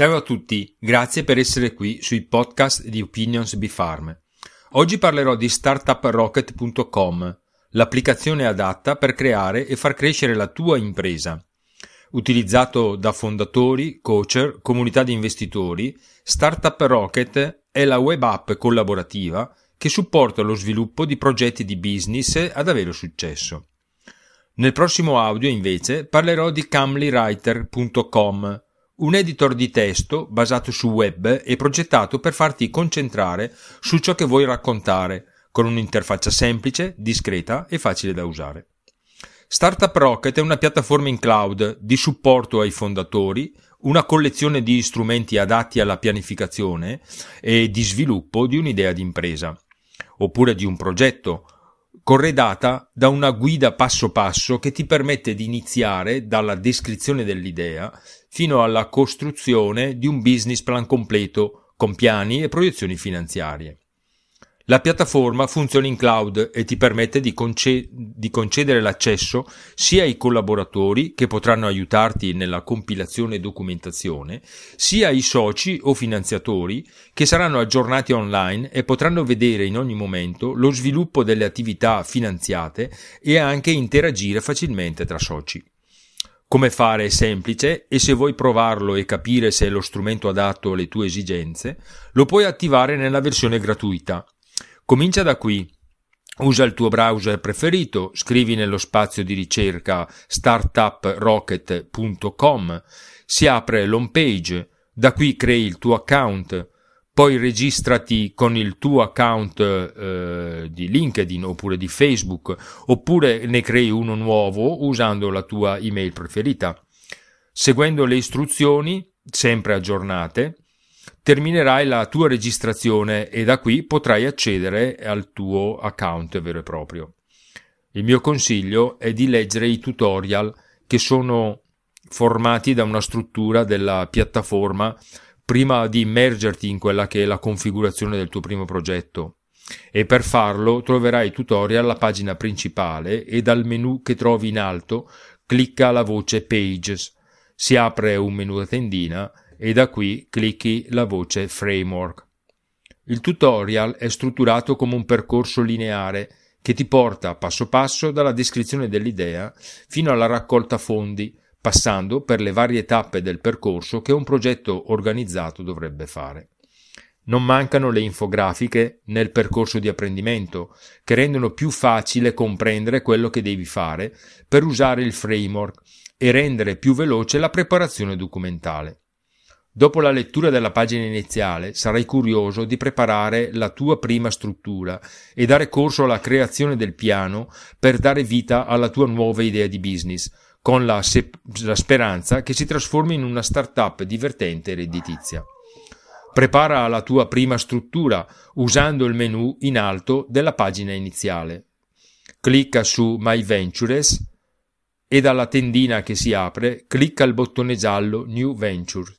Ciao a tutti, grazie per essere qui sui podcast di Opinions Bifarm. Oggi parlerò di startuprocket.com, l'applicazione adatta per creare e far crescere la tua impresa. Utilizzato da fondatori, coacher, comunità di investitori, Startup Rocket è la web app collaborativa che supporta lo sviluppo di progetti di business ad avere successo. Nel prossimo audio invece parlerò di camlywriter.com, un editor di testo basato su web e progettato per farti concentrare su ciò che vuoi raccontare, con un'interfaccia semplice, discreta e facile da usare. Startup Rocket è una piattaforma in cloud di supporto ai fondatori, una collezione di strumenti adatti alla pianificazione e di sviluppo di un'idea di impresa, oppure di un progetto, corredata da una guida passo passo che ti permette di iniziare dalla descrizione dell'idea fino alla costruzione di un business plan completo, con piani e proiezioni finanziarie. La piattaforma funziona in cloud e ti permette di, conce- di, concedere l'accesso sia ai collaboratori che potranno aiutarti nella compilazione e documentazione, sia ai soci o finanziatori che saranno aggiornati online e potranno vedere in ogni momento lo sviluppo delle attività finanziate e anche interagire facilmente tra soci. Come fare è semplice e se vuoi provarlo e capire se è lo strumento adatto alle tue esigenze, lo puoi attivare nella versione gratuita. Comincia da qui. Usa il tuo browser preferito, scrivi nello spazio di ricerca startuprocket.com, si apre l'home page, da qui crei il tuo account, poi registrati con il tuo account eh, di LinkedIn oppure di Facebook, oppure ne crei uno nuovo usando la tua email preferita. Seguendo le istruzioni, sempre aggiornate, terminerai la tua registrazione e da qui potrai accedere al tuo account vero e proprio. Il mio consiglio è di leggere i tutorial che sono formati da una struttura della piattaforma prima di immergerti in quella che è la configurazione del tuo primo progetto. E per farlo troverai tutorial alla pagina principale e dal menu che trovi in alto clicca la voce Pages. Si apre un menu a tendina e da qui clicchi la voce Framework. Il tutorial è strutturato come un percorso lineare che ti porta passo passo dalla descrizione dell'idea fino alla raccolta fondi, passando per le varie tappe del percorso che un progetto organizzato dovrebbe fare. Non mancano le infografiche nel percorso di apprendimento, che rendono più facile comprendere quello che devi fare per usare il framework e rendere più veloce la preparazione documentale. Dopo la lettura della pagina iniziale sarai curioso di preparare la tua prima struttura e dare corso alla creazione del piano per dare vita alla tua nuova idea di business, con la, se- la speranza che si trasformi in una startup divertente e redditizia. Prepara la tua prima struttura usando il menu in alto della pagina iniziale. Clicca su My Ventures e dalla tendina che si apre clicca il bottone giallo New Ventures.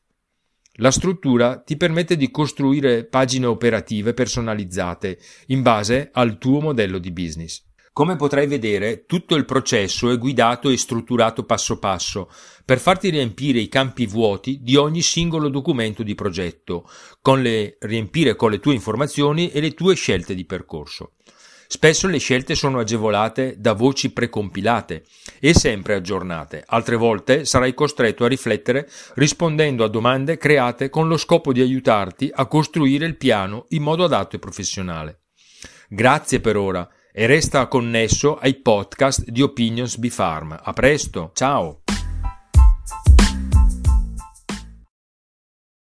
La struttura ti permette di costruire pagine operative personalizzate in base al tuo modello di business. Come potrai vedere, tutto il processo è guidato e strutturato passo passo, per farti riempire i campi vuoti di ogni singolo documento di progetto, con le, riempire con le tue informazioni e le tue scelte di percorso. Spesso le scelte sono agevolate da voci precompilate e sempre aggiornate, altre volte sarai costretto a riflettere rispondendo a domande create con lo scopo di aiutarti a costruire il piano in modo adatto e professionale. Grazie per ora e resta connesso ai podcast di Opinions Bifarm. A presto, ciao!